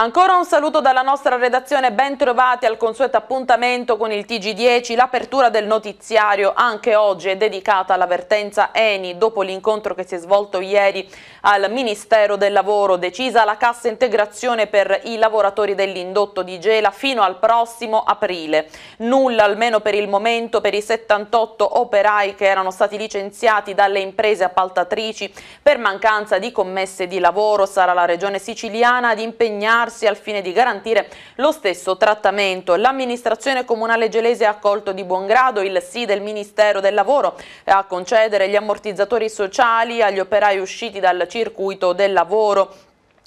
Ancora un saluto dalla nostra redazione, ben trovati al consueto appuntamento con il TG10. L'apertura del notiziario anche oggi è dedicata all'avvertenza Eni dopo l'incontro che si è svolto ieri al Ministero del Lavoro. Decisa la cassa integrazione per i lavoratori dell'indotto di Gela fino al prossimo aprile. Nulla almeno per il momento per i 78 operai che erano stati licenziati dalle imprese appaltatrici per mancanza di commesse di lavoro. Sarà la regione siciliana ad impegnarsi informarsi al fine di garantire lo stesso trattamento. L'amministrazione comunale gelese ha accolto di buon grado il sì del Ministero del Lavoro a concedere gli ammortizzatori sociali agli operai usciti dal circuito del lavoro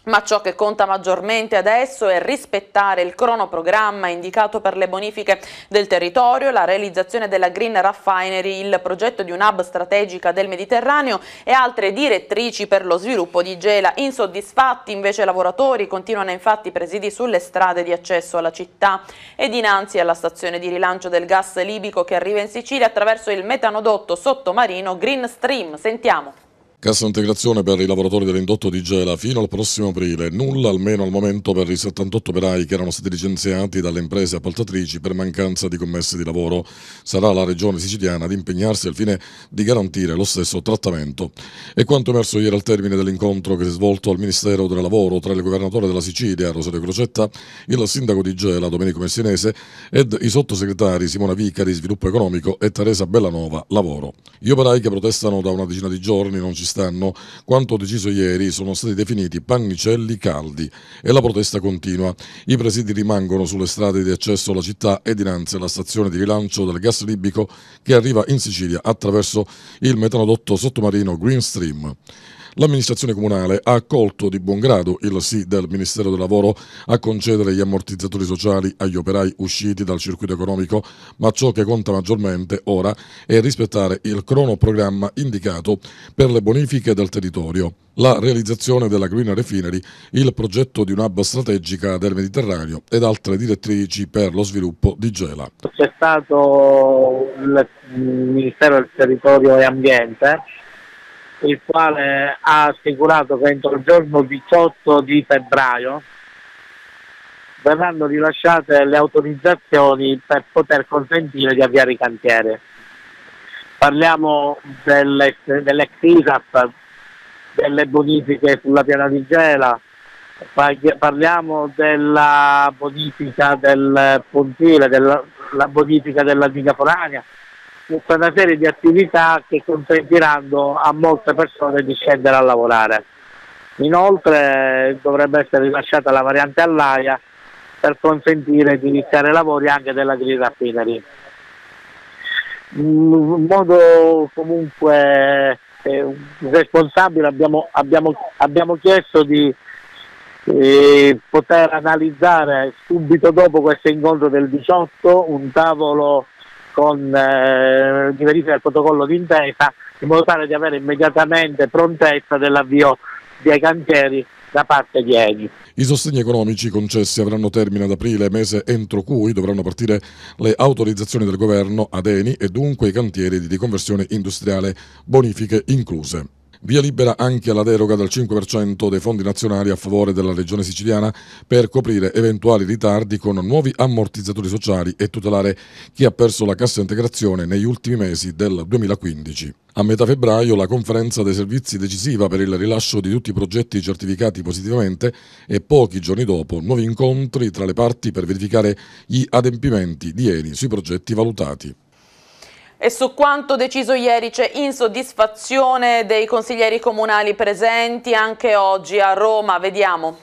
ma ciò che conta maggiormente adesso è rispettare il cronoprogramma indicato per le bonifiche del territorio, la realizzazione della Green Raffinery, il progetto di un hub strategica del Mediterraneo e altre direttrici per lo sviluppo di Gela. Insoddisfatti invece i lavoratori continuano infatti presidi sulle strade di accesso alla città e dinanzi alla stazione di rilancio del gas libico che arriva in Sicilia attraverso il metanodotto sottomarino Green Stream. Sentiamo. Cassa integrazione per i lavoratori dell'indotto di Gela fino al prossimo aprile. Nulla almeno al momento per i 78 operai che erano stati licenziati dalle imprese appaltatrici per mancanza di commesse di lavoro. Sarà la regione siciliana ad impegnarsi al fine di garantire lo stesso trattamento. E quanto emerso ieri al termine dell'incontro che si è svolto al Ministero del Lavoro tra il governatore della Sicilia, Rosario Crocetta, il sindaco di Gela, Domenico Messinese, ed i sottosegretari Simona Vicari, Sviluppo Economico e Teresa Bellanova, Lavoro. Gli operai che protestano da una decina di giorni non ci quest'anno, quanto deciso ieri, sono stati definiti pannicelli caldi e la protesta continua. I presidi rimangono sulle strade di accesso alla città e dinanzi alla stazione di rilancio del gas libico che arriva in Sicilia attraverso il metanodotto sottomarino Green Stream. L'amministrazione comunale ha accolto di buon grado il sì del Ministero del Lavoro a concedere gli ammortizzatori sociali agli operai usciti dal circuito economico, ma ciò che conta maggiormente ora è rispettare il cronoprogramma indicato per le bonifiche bonifiche del territorio, la realizzazione della Green Refinery, il progetto di un'hub strategica del Mediterraneo ed altre direttrici per lo sviluppo di Gela. C'è stato il Ministero del Territorio e Ambiente il quale ha assicurato che entro il giorno 18 di febbraio verranno rilasciate le autorizzazioni per poter consentire di avviare i cantieri. Parliamo dell'ex, dell'ex ISAP, delle bonifiche sulla piana di Gela, parliamo della bonifica del pontile, della bonifica della diga forania, tutta una serie di attività che consentiranno a molte persone di scendere a lavorare. Inoltre dovrebbe essere rilasciata la variante all'AIA per consentire di iniziare i lavori anche della green raffinery. Mm, un modo comunque eh, responsabile abbiamo, abbiamo, abbiamo chiesto di eh, poter analizzare subito dopo questo incontro del 18 un tavolo con, eh, di verifica del protocollo d'intesa in modo tale di avere immediatamente prontezza dell'avvio dei cantieri da parte di Eni. I sostegni economici concessi avranno termine ad aprile, mese entro cui dovranno partire le autorizzazioni del governo ad Eni e dunque i cantieri di riconversione industriale bonifiche incluse. Via libera anche alla deroga del 5% dei fondi nazionali a favore della Regione siciliana per coprire eventuali ritardi con nuovi ammortizzatori sociali e tutelare chi ha perso la cassa integrazione negli ultimi mesi del 2015. A metà febbraio la conferenza dei servizi decisiva per il rilascio di tutti i progetti certificati positivamente e pochi giorni dopo nuovi incontri tra le parti per verificare gli adempimenti di ENI sui progetti valutati. E su quanto deciso ieri c'è insoddisfazione dei consiglieri comunali presenti anche oggi a Roma, vediamo.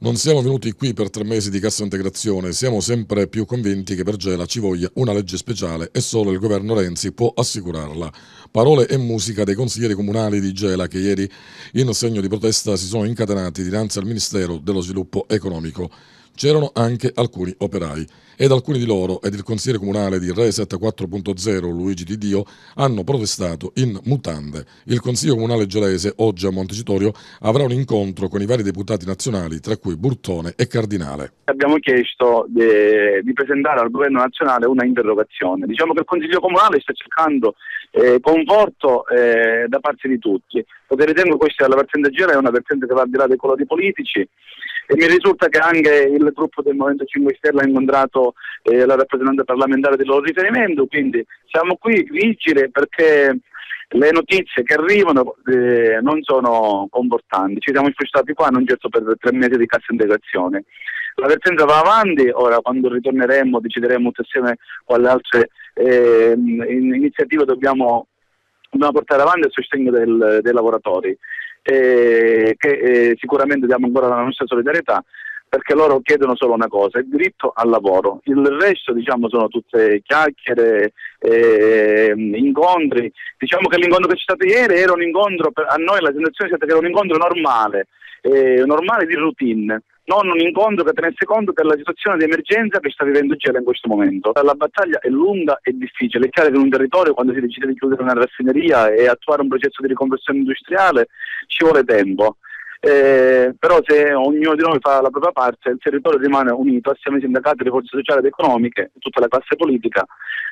Non siamo venuti qui per tre mesi di cassa integrazione, siamo sempre più convinti che per Gela ci voglia una legge speciale e solo il governo Renzi può assicurarla. Parole e musica dei consiglieri comunali di Gela che ieri in segno di protesta si sono incatenati dinanzi al Ministero dello Sviluppo Economico. C'erano anche alcuni operai ed alcuni di loro ed il consigliere comunale di Reset 4.0 Luigi Di Dio hanno protestato in mutande. Il consiglio comunale gelese oggi a Montecitorio avrà un incontro con i vari deputati nazionali tra cui Burtone e Cardinale. Abbiamo chiesto de, di presentare al governo nazionale una interrogazione. Diciamo che il consiglio comunale sta cercando eh, conforto eh, da parte di tutti, perché ritengo questa la vertenza Gela è una vertenza che va al di là dei colori politici e mi risulta che anche il gruppo del Movimento 5 Stelle ha incontrato eh, la rappresentante parlamentare del loro riferimento, quindi siamo qui vigili perché le notizie che arrivano eh, non sono confortanti, ci siamo spostati qua non certo per tre mesi di cassa integrazione la vertenza va avanti, ora quando ritorneremo decideremo insieme quali altre eh, iniziative dobbiamo, dobbiamo, portare avanti a sostegno del, dei lavoratori, eh, che eh, sicuramente diamo ancora la nostra solidarietà perché loro chiedono solo una cosa, il diritto al lavoro, il resto diciamo, sono tutte chiacchiere, eh, incontri, diciamo che l'incontro che c'è stato ieri era un incontro, per, a noi la sensazione è stata che era un incontro normale, eh, normale di routine, non un incontro che tenesse conto della situazione di emergenza che sta vivendo Gela in questo momento. La battaglia è lunga e difficile, è chiaro che in un territorio quando si decide di chiudere una raffineria e attuare un processo di riconversione industriale ci vuole tempo. Eh, però se ognuno di noi fa la propria parte, il territorio rimane unito assieme ai sindacati, alle forze sociali ed economiche, tutta la classe politica,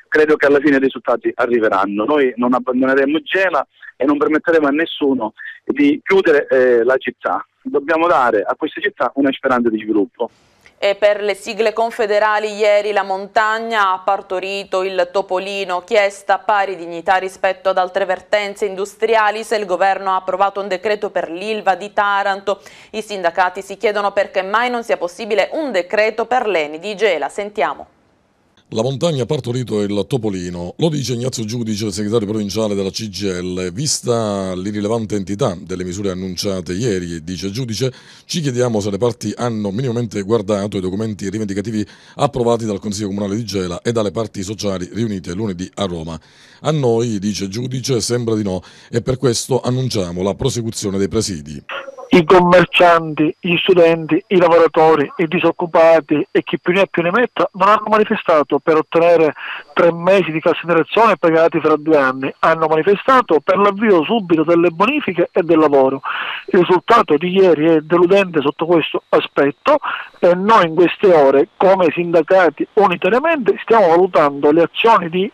credo che alla fine i risultati arriveranno. Noi non abbandoneremo Gela e non permetteremo a nessuno di chiudere eh, la città dobbiamo dare a queste città una speranza di sviluppo. E per le sigle confederali ieri la montagna ha partorito il topolino, chiesta pari dignità rispetto ad altre vertenze industriali se il governo ha approvato un decreto per l'Ilva di Taranto. I sindacati si chiedono perché mai non sia possibile un decreto per l'Eni di Gela. Sentiamo. La montagna ha partorito il topolino, lo dice Ignazio Giudice, segretario provinciale della CGL. Vista l'irrilevante entità delle misure annunciate ieri, dice Giudice, ci chiediamo se le parti hanno minimamente guardato i documenti rivendicativi approvati dal Consiglio Comunale di Gela e dalle parti sociali riunite lunedì a Roma. A noi, dice Giudice, sembra di no e per questo annunciamo la prosecuzione dei presidi i commercianti, gli studenti, i lavoratori, i disoccupati e chi più ne ha più ne metta non hanno manifestato per ottenere tre mesi di cassa integrazione pagati fra due anni, hanno manifestato per l'avvio subito delle bonifiche e del lavoro. Il risultato di ieri è deludente sotto questo aspetto e noi in queste ore come sindacati unitariamente stiamo valutando le azioni di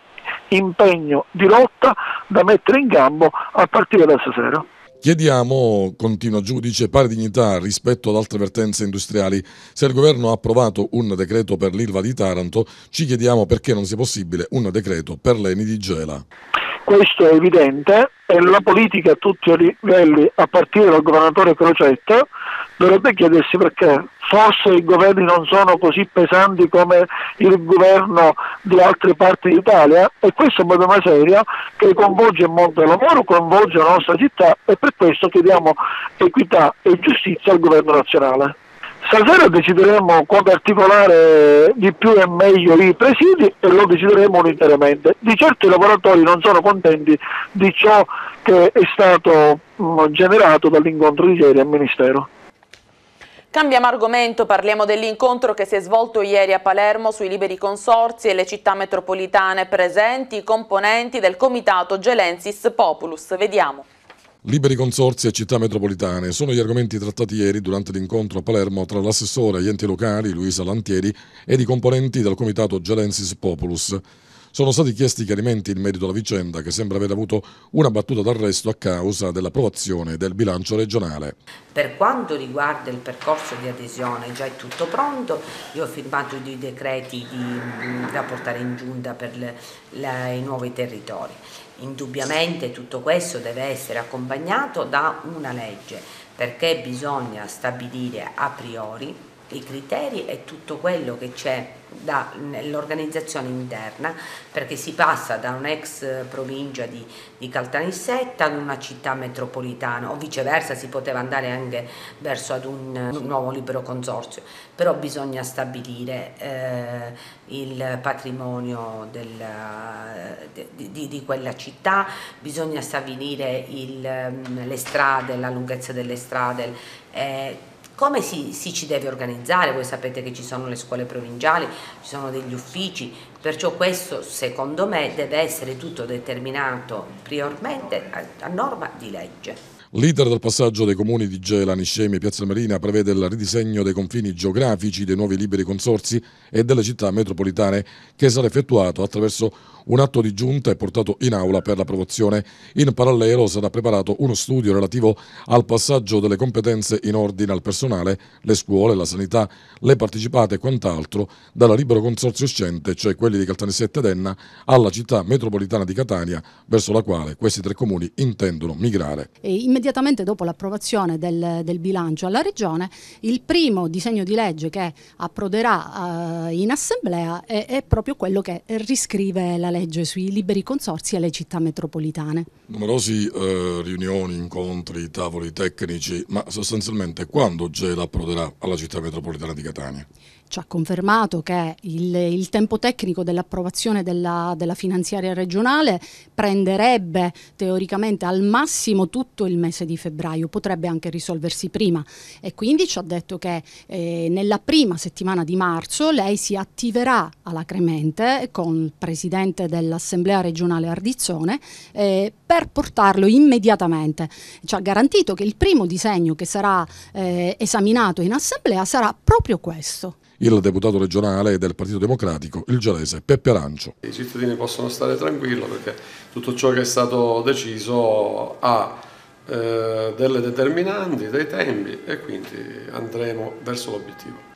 impegno, di lotta da mettere in campo a partire da stasera. Chiediamo, continua giudice, pari dignità rispetto ad altre vertenze industriali. Se il governo ha approvato un decreto per l'Ilva di Taranto, ci chiediamo perché non sia possibile un decreto per l'Eni di Gela questo è evidente e la politica a tutti i livelli, a partire dal governatore Crocetta, dovrebbe chiedersi perché forse i governi non sono così pesanti come il governo di altre parti d'Italia e questo è un problema serio che coinvolge il mondo del lavoro, coinvolge la nostra città e per questo chiediamo equità e giustizia al governo nazionale. Stasera decideremo come articolare di più e meglio i presidi e lo decideremo unitariamente. Di certo i lavoratori non sono contenti di ciò che è stato mm, generato dall'incontro di ieri al Ministero. Cambiamo argomento, parliamo dell'incontro che si è svolto ieri a Palermo sui liberi consorzi e le città metropolitane presenti i componenti del comitato Gelensis Populus. Vediamo. Liberi consorzi e città metropolitane sono gli argomenti trattati ieri durante l'incontro a Palermo tra l'assessore agli enti locali Luisa Lantieri ed i componenti del comitato Gelensis Populus. Sono stati chiesti chiarimenti in merito alla vicenda che sembra aver avuto una battuta d'arresto a causa dell'approvazione del bilancio regionale. Per quanto riguarda il percorso di adesione già è tutto pronto, io ho firmato i decreti di, da portare in giunta per le, la, i nuovi territori. Indubbiamente tutto questo deve essere accompagnato da una legge perché bisogna stabilire a priori i criteri e tutto quello che c'è dall'organizzazione interna perché si passa da un'ex provincia di, di Caltanissetta ad una città metropolitana o viceversa si poteva andare anche verso ad un, un nuovo libero consorzio, però bisogna stabilire eh, il patrimonio del, di, di, di, quella città, bisogna stabilire il, mm, le strade, la lunghezza delle strade. Eh, come si, si, ci deve organizzare, voi sapete che ci sono le scuole provinciali, ci sono degli uffici, perciò questo secondo me deve essere tutto determinato priormente a, a norma di legge. L'iter del passaggio dei comuni di Gela, Niscemi e Piazza Marina prevede il ridisegno dei confini geografici dei nuovi liberi consorsi e delle città metropolitane che sarà effettuato attraverso un atto di giunta e portato in aula per l'approvazione. In parallelo sarà preparato uno studio relativo al passaggio delle competenze in ordine al personale, le scuole, la sanità, le partecipate e quant'altro dalla libero consorzio uscente, cioè quelli di Caltanissetta ed Enna, alla città metropolitana di Catania, verso la quale questi tre comuni intendono migrare. E immediatamente dopo l'approvazione del, del, bilancio alla Regione, il primo disegno di legge che approderà eh, in Assemblea è, è, proprio quello che riscrive la legge sui liberi consorsi e le città metropolitane. Numerosi eh, riunioni, incontri, tavoli tecnici, ma sostanzialmente quando GELA approderà alla città metropolitana di Catania? ci ha confermato che il, il tempo tecnico dell'approvazione della, della, finanziaria regionale prenderebbe teoricamente al massimo tutto il mese di febbraio, potrebbe anche risolversi prima e quindi ci ha detto che eh, nella prima settimana di marzo lei si attiverà alacremente con il presidente dell'assemblea regionale Ardizzone eh, per portarlo immediatamente. Ci ha garantito che il primo disegno che sarà eh, esaminato in assemblea sarà proprio questo il deputato regionale del Partito Democratico, il gelese Peppe Arancio. I cittadini possono stare tranquilli perché tutto ciò che è stato deciso ha eh, delle determinanti, dei tempi e quindi andremo verso l'obiettivo.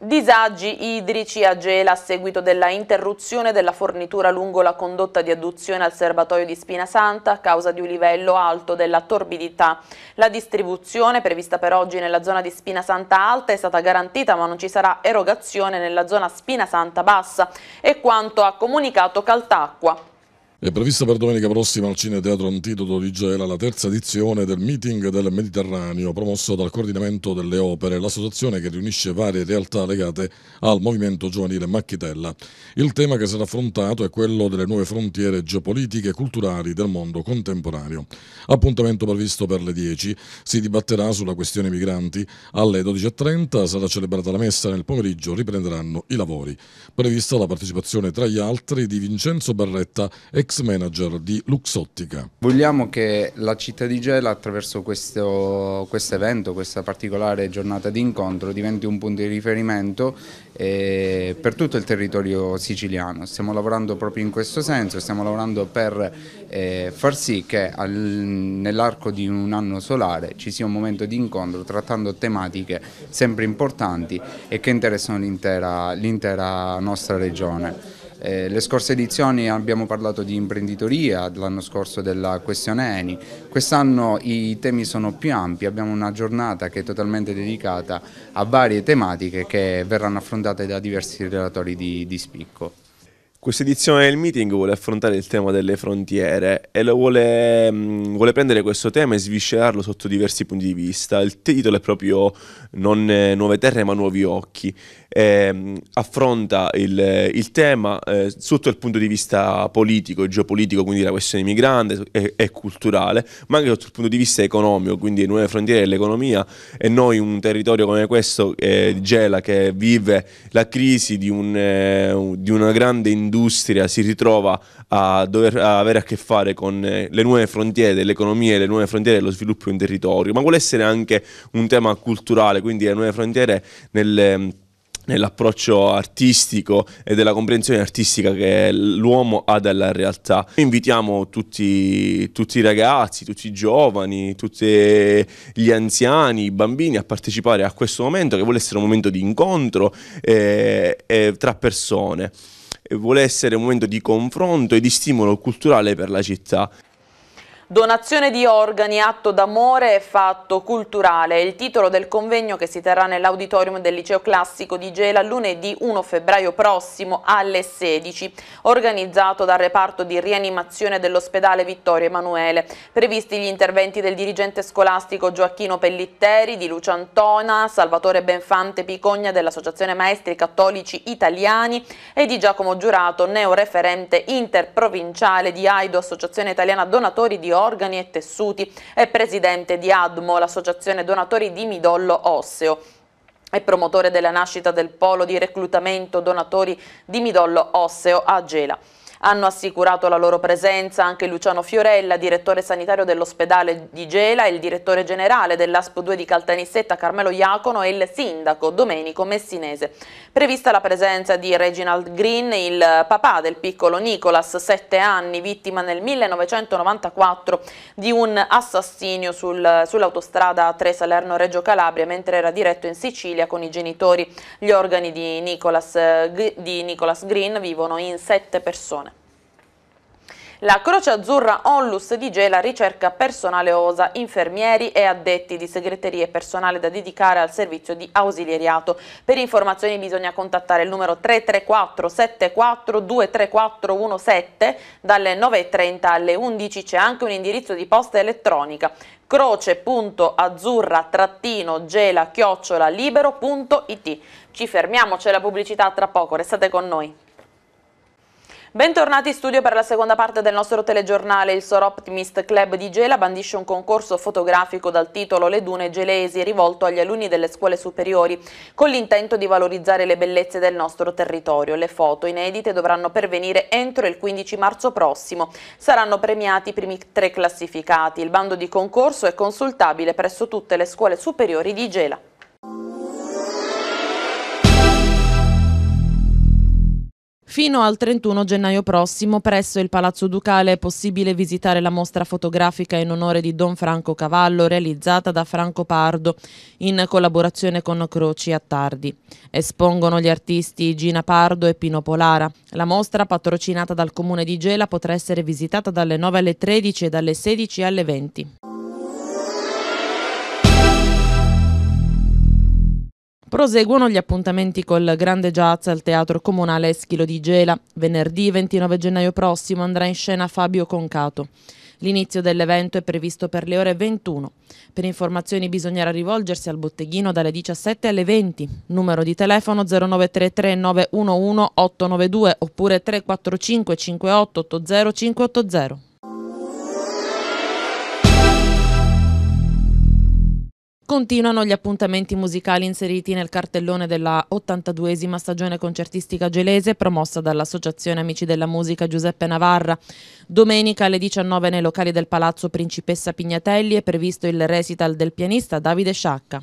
Disagi idrici a Gela a seguito della interruzione della fornitura lungo la condotta di adduzione al serbatoio di Spina Santa a causa di un livello alto della torbidità. La distribuzione prevista per oggi nella zona di Spina Santa Alta è stata garantita ma non ci sarà erogazione nella zona Spina Santa Bassa e quanto ha comunicato Caltacqua. È prevista per domenica prossima al Cine Teatro Antidoto di Gela la terza edizione del Meeting del Mediterraneo, promosso dal Coordinamento delle Opere, l'associazione che riunisce varie realtà legate al movimento giovanile Macchitella. Il tema che sarà affrontato è quello delle nuove frontiere geopolitiche e culturali del mondo contemporaneo. Appuntamento previsto per le 10, si dibatterà sulla questione migranti. Alle 12.30 sarà celebrata la messa, nel pomeriggio riprenderanno i lavori. Prevista la partecipazione tra gli altri di Vincenzo Barretta e ex manager di Luxottica. Vogliamo che la città di Gela attraverso questo quest evento, questa particolare giornata di incontro diventi un punto di riferimento eh, per tutto il territorio siciliano. Stiamo lavorando proprio in questo senso, stiamo lavorando per eh, far sì che nell'arco di un anno solare ci sia un momento di incontro trattando tematiche sempre importanti e che interessano l'intera nostra regione. Eh, le scorse edizioni abbiamo parlato di imprenditoria, l'anno scorso della questione ENI, quest'anno i temi sono più ampi, abbiamo una giornata che è totalmente dedicata a varie tematiche che verranno affrontate da diversi relatori di, di spicco. Questa edizione del meeting vuole affrontare il tema delle frontiere e vuole, mm, vuole, prendere questo tema e sviscerarlo sotto diversi punti di vista. Il titolo è proprio Non eh, nuove terre ma nuovi occhi. E, ehm, affronta il, il tema eh, sotto il punto di vista politico e geopolitico, quindi la questione migrante e, e, culturale, ma anche sotto il punto di vista economico, quindi le nuove frontiere dell'economia e noi un territorio come questo, eh, Gela, che vive la crisi di, un, eh, di una grande industria l'industria si ritrova a dover a avere a che fare con eh, le nuove frontiere dell'economia, le nuove frontiere dello sviluppo in territorio, ma vuole essere anche un tema culturale, quindi le nuove frontiere nel ehm, nell'approccio artistico e della comprensione artistica che l'uomo ha della realtà. Invitiamo tutti, tutti, i ragazzi, tutti i giovani, tutti gli anziani, i bambini a partecipare a questo momento che vuole essere un momento di incontro eh, eh, tra persone vuole essere un momento di confronto e di stimolo culturale per la città. Donazione di organi, atto d'amore e fatto culturale. È il titolo del convegno che si terrà nell'auditorium del Liceo Classico di Gela lunedì 1 febbraio prossimo alle 16, organizzato dal reparto di rianimazione dell'ospedale Vittorio Emanuele. Previsti gli interventi del dirigente scolastico Gioacchino Pellitteri, di Lucio Antona, Salvatore Benfante Picogna dell'Associazione Maestri Cattolici Italiani e di Giacomo Giurato, neoreferente interprovinciale di AIDO, Associazione Italiana Donatori di Organi organi e tessuti, è presidente di ADMO, l'associazione donatori di midollo osseo è promotore della nascita del polo di reclutamento donatori di midollo osseo a Gela. Hanno assicurato la loro presenza anche Luciano Fiorella, direttore sanitario dell'ospedale di Gela, il direttore generale dell'ASP 2 di Caltanissetta Carmelo Iacono e il sindaco Domenico Messinese. Prevista la presenza di Reginald Green, il papà del piccolo Nicolas, 7 anni, vittima nel 1994 di un assassinio sul, sull'autostrada 3 Salerno-Reggio Calabria mentre era diretto in Sicilia con i genitori. Gli organi di Nicolas, eh, di Nicolas Green vivono in 7 persone. La Croce Azzurra Onlus di Gela ricerca personale OSA, infermieri e addetti di segreterie e personale da dedicare al servizio di ausiliariato. Per informazioni bisogna contattare il numero 334 74 23417 dalle 9.30 alle 11 c'è anche un indirizzo di posta elettronica croce.azzurra-gela-libero.it Ci fermiamo, c'è la pubblicità tra poco, restate con noi. Bentornati in studio per la seconda parte del nostro telegiornale. Il Sor Optimist Club di Gela bandisce un concorso fotografico dal titolo Le dune gelesi rivolto agli alunni delle scuole superiori con l'intento di valorizzare le bellezze del nostro territorio. Le foto inedite dovranno pervenire entro il 15 marzo prossimo. Saranno premiati i primi tre classificati. Il bando di concorso è consultabile presso tutte le scuole superiori di Gela. Fino al 31 gennaio prossimo presso il Palazzo Ducale è possibile visitare la mostra fotografica in onore di Don Franco Cavallo realizzata da Franco Pardo in collaborazione con Croci Attardi. Espongono gli artisti Gina Pardo e Pino Polara. La mostra, patrocinata dal Comune di Gela, potrà essere visitata dalle 9 alle 13 e dalle 16 alle 20. Proseguono gli appuntamenti col grande jazz al Teatro Comunale Eschilo di Gela. Venerdì 29 gennaio prossimo andrà in scena Fabio Concato. L'inizio dell'evento è previsto per le ore 21. Per informazioni bisognerà rivolgersi al botteghino dalle 17 alle 20, numero di telefono 0933 911 892 oppure 345 58 580. Continuano gli appuntamenti musicali inseriti nel cartellone della 82esima stagione concertistica gelese promossa dall'Associazione Amici della Musica Giuseppe Navarra. Domenica alle 19 nei locali del Palazzo Principessa Pignatelli è previsto il recital del pianista Davide Sciacca.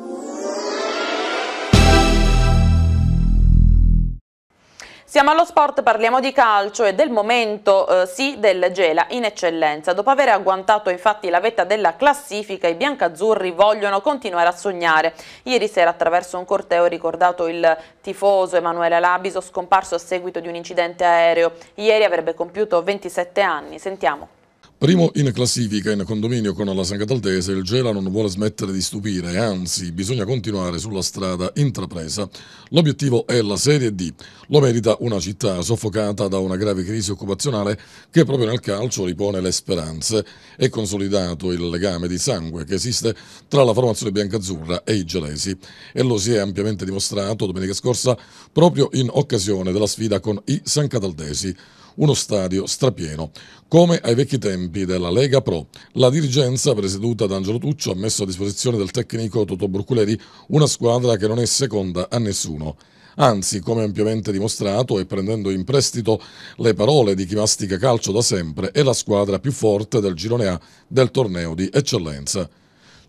Siamo allo sport, parliamo di calcio e del momento eh, sì del Gela in eccellenza. Dopo aver agguantato infatti la vetta della classifica, i biancazzurri vogliono continuare a sognare. Ieri sera attraverso un corteo ricordato il tifoso Emanuele Labiso scomparso a seguito di un incidente aereo. Ieri avrebbe compiuto 27 anni. Sentiamo. Primo in classifica in condominio con la Sancataltese, il Gela non vuole smettere di stupire, anzi bisogna continuare sulla strada intrapresa. L'obiettivo è la Serie D. Lo merita una città soffocata da una grave crisi occupazionale che proprio nel calcio ripone le speranze. È consolidato il legame di sangue che esiste tra la formazione biancazzurra e i gelesi e lo si è ampiamente dimostrato domenica scorsa proprio in occasione della sfida con i Sancataltesi uno stadio strapieno, come ai vecchi tempi della Lega Pro. La dirigenza presieduta da Angelo Tuccio ha messo a disposizione del tecnico Toto Bruculeri una squadra che non è seconda a nessuno. Anzi, come ampiamente dimostrato e prendendo in prestito le parole di chi mastica calcio da sempre, è la squadra più forte del girone A del torneo di eccellenza.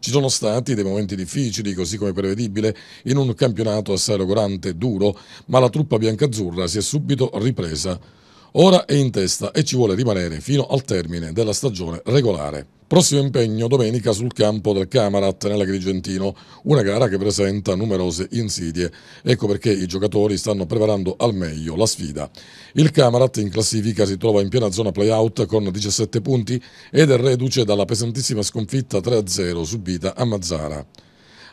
Ci sono stati dei momenti difficili, così come prevedibile, in un campionato assai logorante e duro, ma la truppa biancazzurra si è subito ripresa. Ora è in testa e ci vuole rimanere fino al termine della stagione regolare. Prossimo impegno domenica sul campo del Camarat nell'Agrigentino, una gara che presenta numerose insidie. Ecco perché i giocatori stanno preparando al meglio la sfida. Il Camarat in classifica si trova in piena zona playout con 17 punti ed è reduce dalla pesantissima sconfitta 3-0 subita a Mazzara.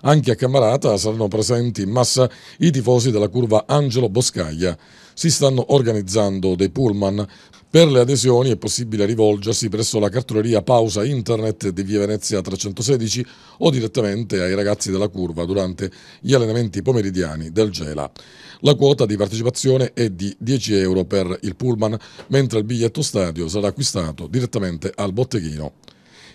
Anche a Camarata saranno presenti in massa i tifosi della curva Angelo Boscaglia si stanno organizzando dei pullman. Per le adesioni è possibile rivolgersi presso la cartoleria Pausa Internet di Via Venezia 316 o direttamente ai ragazzi della curva durante gli allenamenti pomeridiani del Gela. La quota di partecipazione è di 10 euro per il pullman, mentre il biglietto stadio sarà acquistato direttamente al botteghino.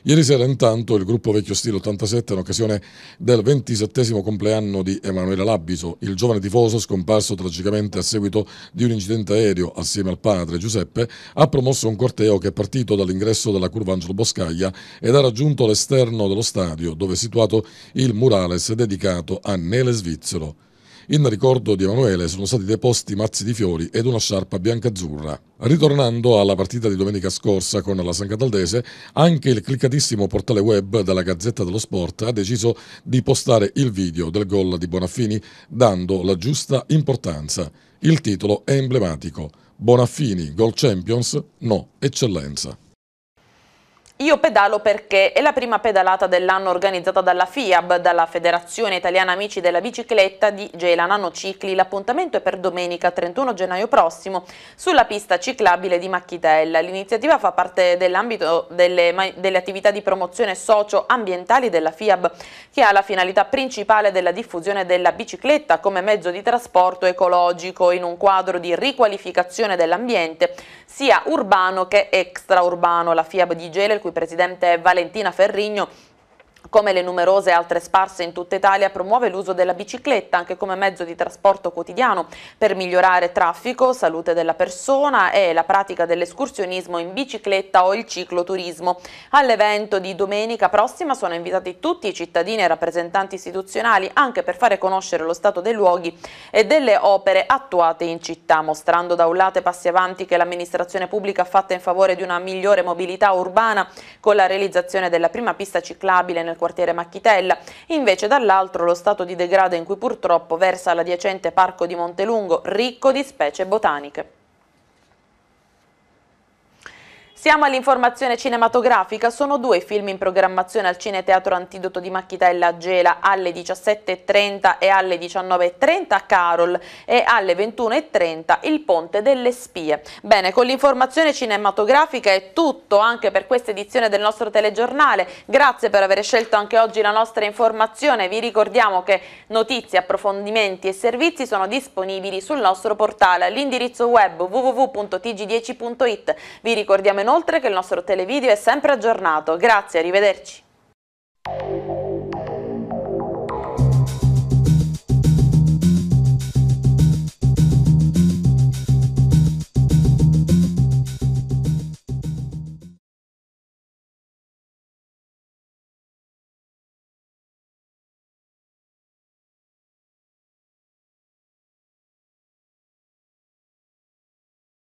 Ieri sera intanto il gruppo Vecchio Stile 87 in occasione del 27 compleanno di Emanuele Labbiso, il giovane tifoso scomparso tragicamente a seguito di un incidente aereo assieme al padre Giuseppe, ha promosso un corteo che è partito dall'ingresso della curva Angelo Boscaglia ed ha raggiunto l'esterno dello stadio dove è situato il murales dedicato a Nele Svizzero. In ricordo di Emanuele sono stati deposti mazzi di fiori ed una sciarpa bianca-azzurra. Ritornando alla partita di domenica scorsa con la San Cataldese, anche il cliccatissimo portale web della Gazzetta dello Sport ha deciso di postare il video del gol di Bonaffini dando la giusta importanza. Il titolo è emblematico. Bonaffini, gol Champions? No, eccellenza. Io pedalo perché è la prima pedalata dell'anno organizzata dalla FIAB, dalla Federazione Italiana Amici della Bicicletta di Gela Nanocicli. L'appuntamento è per domenica 31 gennaio prossimo sulla pista ciclabile di Macchitella. L'iniziativa fa parte dell'ambito delle, delle attività di promozione socio-ambientali della FIAB che ha la finalità principale della diffusione della bicicletta come mezzo di trasporto ecologico in un quadro di riqualificazione dell'ambiente sia urbano che extraurbano. La FIAB di Gela, il cui presidente è Valentina Ferrigno, come le numerose altre sparse in tutta Italia, promuove l'uso della bicicletta anche come mezzo di trasporto quotidiano per migliorare traffico, salute della persona e la pratica dell'escursionismo in bicicletta o il cicloturismo. All'evento di domenica prossima sono invitati tutti i cittadini e rappresentanti istituzionali anche per fare conoscere lo stato dei luoghi e delle opere attuate in città, mostrando da un lato i passi avanti che l'amministrazione pubblica ha fatto in favore di una migliore mobilità urbana con la realizzazione della prima pista ciclabile nel nel quartiere Macchitella. Invece dall'altro lo stato di degrado in cui purtroppo versa l'adiacente Parco di Montelungo, ricco di specie botaniche. Siamo all'informazione cinematografica, sono due film in programmazione al Cine Teatro Antidoto di Macchitella a Gela alle 17.30 e alle 19.30 a Carol e alle 21.30 Il Ponte delle Spie. Bene, con l'informazione cinematografica è tutto anche per questa edizione del nostro telegiornale, grazie per aver scelto anche oggi la nostra informazione, vi ricordiamo che notizie, approfondimenti e servizi sono disponibili sul nostro portale all'indirizzo web www.tg10.it, vi ricordiamo inoltre inoltre che il nostro televideo è sempre aggiornato. Grazie, arrivederci.